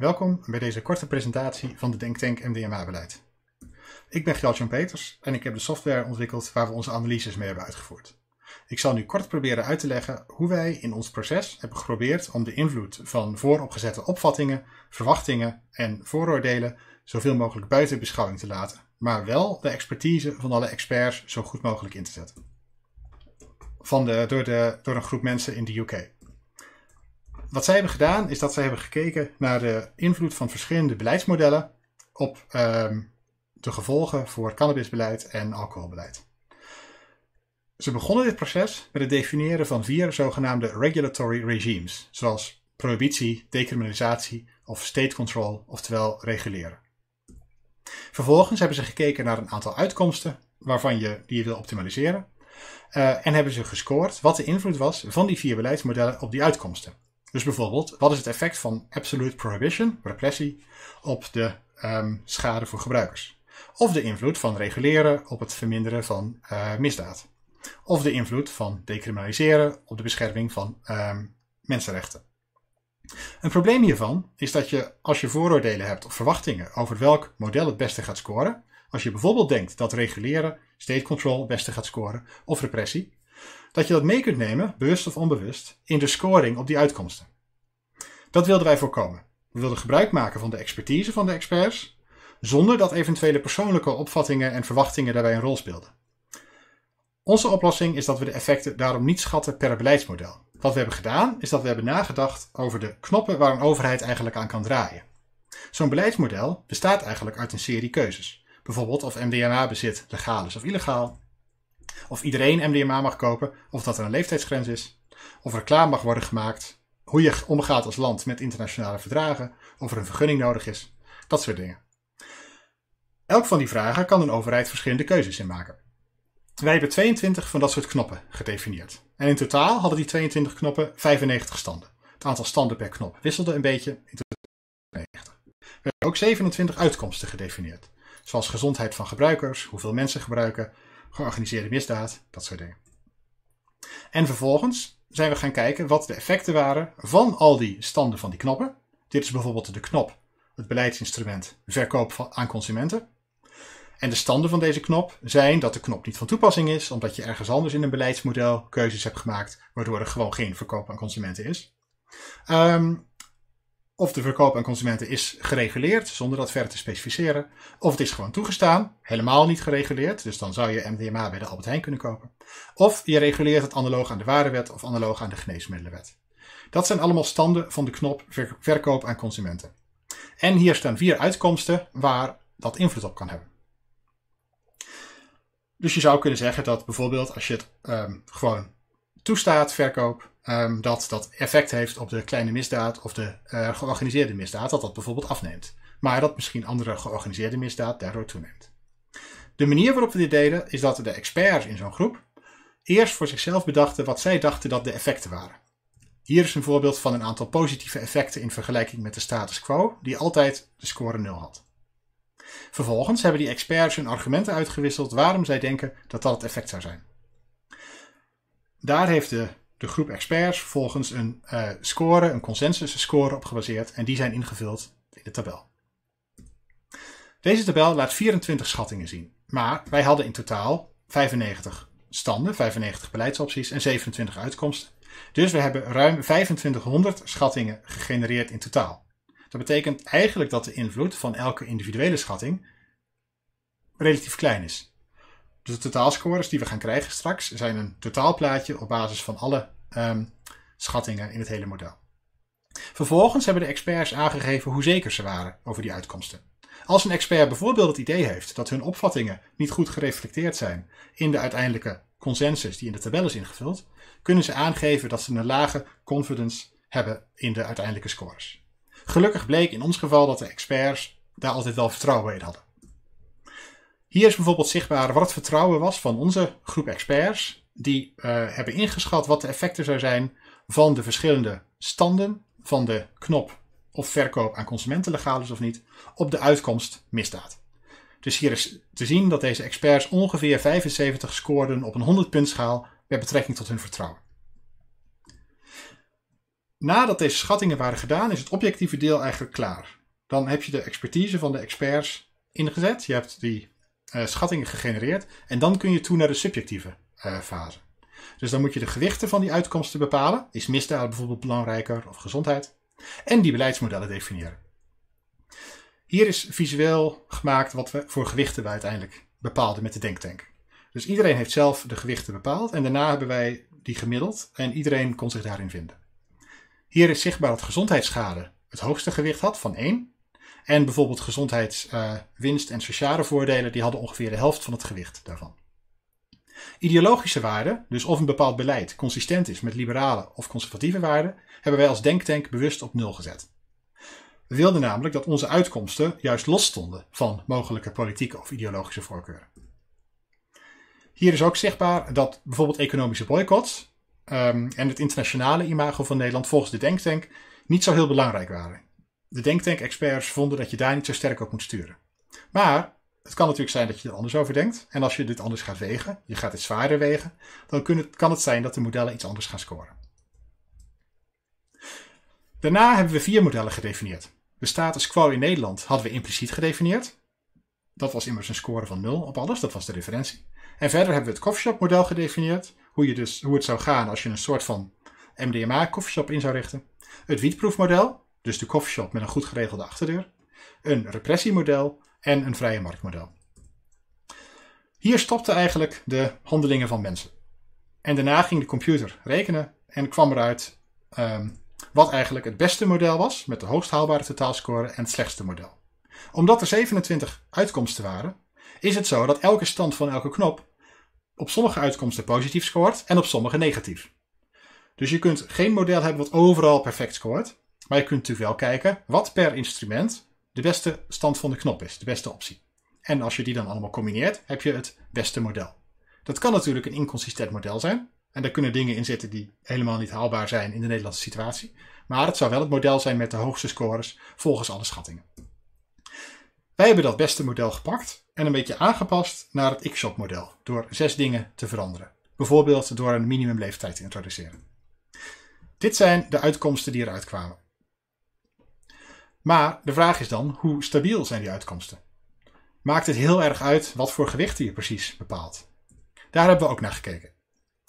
Welkom bij deze korte presentatie van de Denktank MDMA-beleid. Ik ben gert Peters en ik heb de software ontwikkeld waar we onze analyses mee hebben uitgevoerd. Ik zal nu kort proberen uit te leggen hoe wij in ons proces hebben geprobeerd om de invloed van vooropgezette opvattingen, verwachtingen en vooroordelen zoveel mogelijk buiten beschouwing te laten, maar wel de expertise van alle experts zo goed mogelijk in te zetten. Van de, door, de, door een groep mensen in de UK. Wat zij hebben gedaan is dat zij hebben gekeken naar de invloed van verschillende beleidsmodellen op ehm, de gevolgen voor cannabisbeleid en alcoholbeleid. Ze begonnen dit proces met het definiëren van vier zogenaamde regulatory regimes, zoals prohibitie, decriminalisatie of state control, oftewel reguleren. Vervolgens hebben ze gekeken naar een aantal uitkomsten waarvan je die je wil optimaliseren. Eh, en hebben ze gescoord wat de invloed was van die vier beleidsmodellen op die uitkomsten. Dus bijvoorbeeld, wat is het effect van absolute prohibition, repressie, op de ehm, schade voor gebruikers? Of de invloed van reguleren op het verminderen van eh, misdaad? Of de invloed van decriminaliseren op de bescherming van ehm, mensenrechten? Een probleem hiervan is dat je, als je vooroordelen hebt of verwachtingen over welk model het beste gaat scoren, als je bijvoorbeeld denkt dat reguleren, state control het beste gaat scoren of repressie, dat je dat mee kunt nemen, bewust of onbewust, in de scoring op die uitkomsten. Dat wilden wij voorkomen. We wilden gebruik maken van de expertise van de experts, zonder dat eventuele persoonlijke opvattingen en verwachtingen daarbij een rol speelden. Onze oplossing is dat we de effecten daarom niet schatten per beleidsmodel. Wat we hebben gedaan, is dat we hebben nagedacht over de knoppen waar een overheid eigenlijk aan kan draaien. Zo'n beleidsmodel bestaat eigenlijk uit een serie keuzes. Bijvoorbeeld of MDMA bezit legaal is of illegaal, of iedereen MDMA mag kopen, of dat er een leeftijdsgrens is, of klaar mag worden gemaakt, hoe je omgaat als land met internationale verdragen, of er een vergunning nodig is, dat soort dingen. Elk van die vragen kan een overheid verschillende keuzes in maken. Wij hebben 22 van dat soort knoppen gedefinieerd. En in totaal hadden die 22 knoppen 95 standen. Het aantal standen per knop wisselde een beetje. In We hebben ook 27 uitkomsten gedefinieerd. Zoals gezondheid van gebruikers, hoeveel mensen gebruiken, georganiseerde misdaad, dat soort dingen. En vervolgens zijn we gaan kijken wat de effecten waren van al die standen van die knoppen. Dit is bijvoorbeeld de knop, het beleidsinstrument verkoop aan consumenten. En de standen van deze knop zijn dat de knop niet van toepassing is, omdat je ergens anders in een beleidsmodel keuzes hebt gemaakt, waardoor er gewoon geen verkoop aan consumenten is. Um, of de verkoop aan consumenten is gereguleerd, zonder dat verder te specificeren. Of het is gewoon toegestaan, helemaal niet gereguleerd. Dus dan zou je MDMA bij de Albert Heijn kunnen kopen. Of je reguleert het analoog aan de Warenwet of analoog aan de Geneesmiddelenwet. Dat zijn allemaal standen van de knop verkoop aan consumenten. En hier staan vier uitkomsten waar dat invloed op kan hebben. Dus je zou kunnen zeggen dat bijvoorbeeld als je het ehm, gewoon toestaat, verkoop, ehm, dat dat effect heeft op de kleine misdaad of de eh, georganiseerde misdaad, dat dat bijvoorbeeld afneemt. Maar dat misschien andere georganiseerde misdaad daardoor toeneemt. De manier waarop we dit deden is dat de experts in zo'n groep eerst voor zichzelf bedachten wat zij dachten dat de effecten waren. Hier is een voorbeeld van een aantal positieve effecten in vergelijking met de status quo, die altijd de score 0 had. Vervolgens hebben die experts hun argumenten uitgewisseld waarom zij denken dat dat het effect zou zijn. Daar heeft de, de groep experts volgens een uh, score, een consensus score op gebaseerd en die zijn ingevuld in de tabel. Deze tabel laat 24 schattingen zien, maar wij hadden in totaal 95 standen, 95 beleidsopties en 27 uitkomsten. Dus we hebben ruim 2500 schattingen gegenereerd in totaal. Dat betekent eigenlijk dat de invloed van elke individuele schatting relatief klein is. De totaalscores die we gaan krijgen straks zijn een totaalplaatje op basis van alle ehm, schattingen in het hele model. Vervolgens hebben de experts aangegeven hoe zeker ze waren over die uitkomsten. Als een expert bijvoorbeeld het idee heeft dat hun opvattingen niet goed gereflecteerd zijn in de uiteindelijke consensus die in de tabel is ingevuld, kunnen ze aangeven dat ze een lage confidence hebben in de uiteindelijke scores. Gelukkig bleek in ons geval dat de experts daar altijd wel vertrouwen in hadden. Hier is bijvoorbeeld zichtbaar wat het vertrouwen was van onze groep experts. Die eh, hebben ingeschat wat de effecten zou zijn van de verschillende standen van de knop of verkoop aan consumenten legaal is of niet op de uitkomst misdaad. Dus hier is te zien dat deze experts ongeveer 75 scoorden op een 100 punt schaal betrekking tot hun vertrouwen. Nadat deze schattingen waren gedaan, is het objectieve deel eigenlijk klaar. Dan heb je de expertise van de experts ingezet. Je hebt die eh, schattingen gegenereerd. En dan kun je toe naar de subjectieve eh, fase. Dus dan moet je de gewichten van die uitkomsten bepalen. Is misdaad bijvoorbeeld belangrijker of gezondheid? En die beleidsmodellen definiëren. Hier is visueel gemaakt wat we voor gewichten we uiteindelijk bepaalden met de denktank. Dus iedereen heeft zelf de gewichten bepaald en daarna hebben wij die gemiddeld en iedereen kon zich daarin vinden. Hier is zichtbaar dat gezondheidsschade het hoogste gewicht had van 1 en bijvoorbeeld gezondheidswinst eh, en sociale voordelen, die hadden ongeveer de helft van het gewicht daarvan. Ideologische waarden, dus of een bepaald beleid consistent is met liberale of conservatieve waarden, hebben wij als denktank bewust op nul gezet. We wilden namelijk dat onze uitkomsten juist losstonden van mogelijke politieke of ideologische voorkeuren. Hier is ook zichtbaar dat bijvoorbeeld economische boycotts ehm, en het internationale imago van Nederland volgens de denktank niet zo heel belangrijk waren de denktank-experts vonden dat je daar niet zo sterk op moet sturen. Maar het kan natuurlijk zijn dat je er anders over denkt. En als je dit anders gaat wegen, je gaat het zwaarder wegen, dan kan het zijn dat de modellen iets anders gaan scoren. Daarna hebben we vier modellen gedefinieerd. De status quo in Nederland hadden we impliciet gedefinieerd. Dat was immers een score van 0 op alles, dat was de referentie. En verder hebben we het coffeeshop model gedefinieerd. Hoe, je dus, hoe het zou gaan als je een soort van MDMA coffeeshop in zou richten. Het wietproefmodel, dus de coffeeshop met een goed geregelde achterdeur, een repressiemodel en een vrije marktmodel. Hier stopten eigenlijk de handelingen van mensen. En daarna ging de computer rekenen en kwam eruit um, wat eigenlijk het beste model was met de hoogst haalbare totaalscore en het slechtste model. Omdat er 27 uitkomsten waren, is het zo dat elke stand van elke knop op sommige uitkomsten positief scoort en op sommige negatief. Dus je kunt geen model hebben wat overal perfect scoort. Maar je kunt natuurlijk wel kijken wat per instrument de beste stand van de knop is, de beste optie. En als je die dan allemaal combineert, heb je het beste model. Dat kan natuurlijk een inconsistent model zijn. En daar kunnen dingen in zitten die helemaal niet haalbaar zijn in de Nederlandse situatie. Maar het zou wel het model zijn met de hoogste scores volgens alle schattingen. Wij hebben dat beste model gepakt en een beetje aangepast naar het X-Shop model door zes dingen te veranderen. Bijvoorbeeld door een minimumleeftijd te introduceren. Dit zijn de uitkomsten die eruit kwamen. Maar de vraag is dan, hoe stabiel zijn die uitkomsten? Maakt het heel erg uit wat voor gewichten je precies bepaalt? Daar hebben we ook naar gekeken.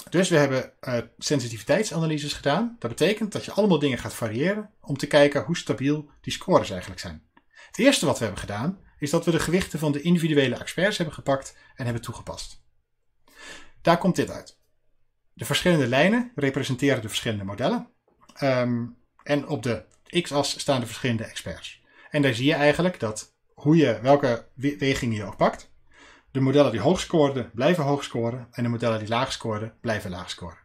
Dus we hebben eh, sensitiviteitsanalyses gedaan. Dat betekent dat je allemaal dingen gaat variëren om te kijken hoe stabiel die scores eigenlijk zijn. Het eerste wat we hebben gedaan is dat we de gewichten van de individuele experts hebben gepakt en hebben toegepast. Daar komt dit uit. De verschillende lijnen representeren de verschillende modellen. Ehm, en op de x-as staan de verschillende experts. En daar zie je eigenlijk dat hoe je, welke weging je ook pakt, de modellen die hoog scoorden blijven hoog scoren en de modellen die laag scoorden blijven laag scoren.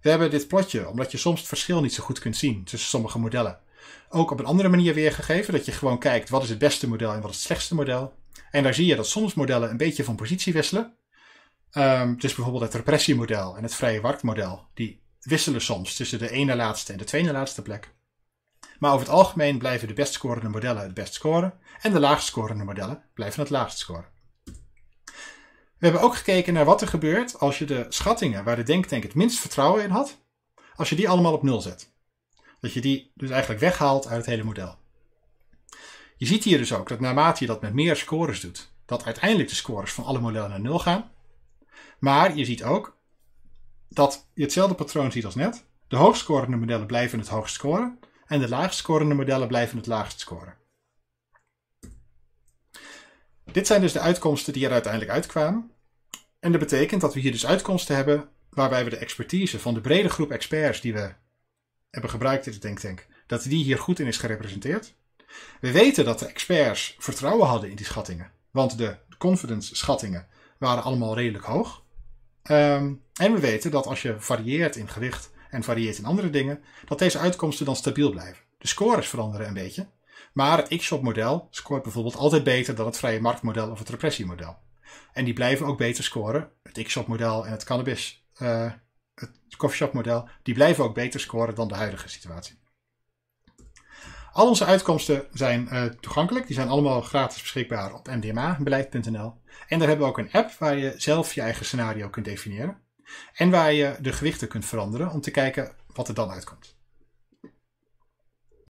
We hebben dit plotje omdat je soms het verschil niet zo goed kunt zien tussen sommige modellen. Ook op een andere manier weergegeven, dat je gewoon kijkt wat is het beste model en wat is het slechtste model. En daar zie je dat soms modellen een beetje van positie wisselen. Um, dus bijvoorbeeld het repressiemodel en het vrije marktmodel, die wisselen soms tussen de ene laatste en de tweede laatste plek. Maar over het algemeen blijven de best scorende modellen het best scoren en de laagst scorende modellen blijven het laagst scoren. We hebben ook gekeken naar wat er gebeurt als je de schattingen waar de denktank het minst vertrouwen in had, als je die allemaal op nul zet. Dat je die dus eigenlijk weghaalt uit het hele model. Je ziet hier dus ook dat naarmate je dat met meer scores doet, dat uiteindelijk de scores van alle modellen naar nul gaan. Maar je ziet ook dat je hetzelfde patroon ziet als net. De hoogscorende modellen blijven het hoogst scoren en de laagst scorende modellen blijven het laagst scoren. Dit zijn dus de uitkomsten die er uiteindelijk uitkwamen. En dat betekent dat we hier dus uitkomsten hebben waarbij we de expertise van de brede groep experts die we hebben gebruikt in de denktank, dat die hier goed in is gerepresenteerd. We weten dat de experts vertrouwen hadden in die schattingen, want de confidence schattingen waren allemaal redelijk hoog. Ehm, en we weten dat als je varieert in gewicht en varieert in andere dingen, dat deze uitkomsten dan stabiel blijven. De scores veranderen een beetje, maar het X-shop-model scoort bijvoorbeeld altijd beter dan het vrije marktmodel of het repressiemodel. En die blijven ook beter scoren, het X-shop-model en het cannabis, uh, het coffeeshop-model, die blijven ook beter scoren dan de huidige situatie. Al onze uitkomsten zijn eh, toegankelijk. Die zijn allemaal gratis beschikbaar op mdmabeleid.nl. En daar hebben we ook een app waar je zelf je eigen scenario kunt definiëren. En waar je de gewichten kunt veranderen om te kijken wat er dan uitkomt.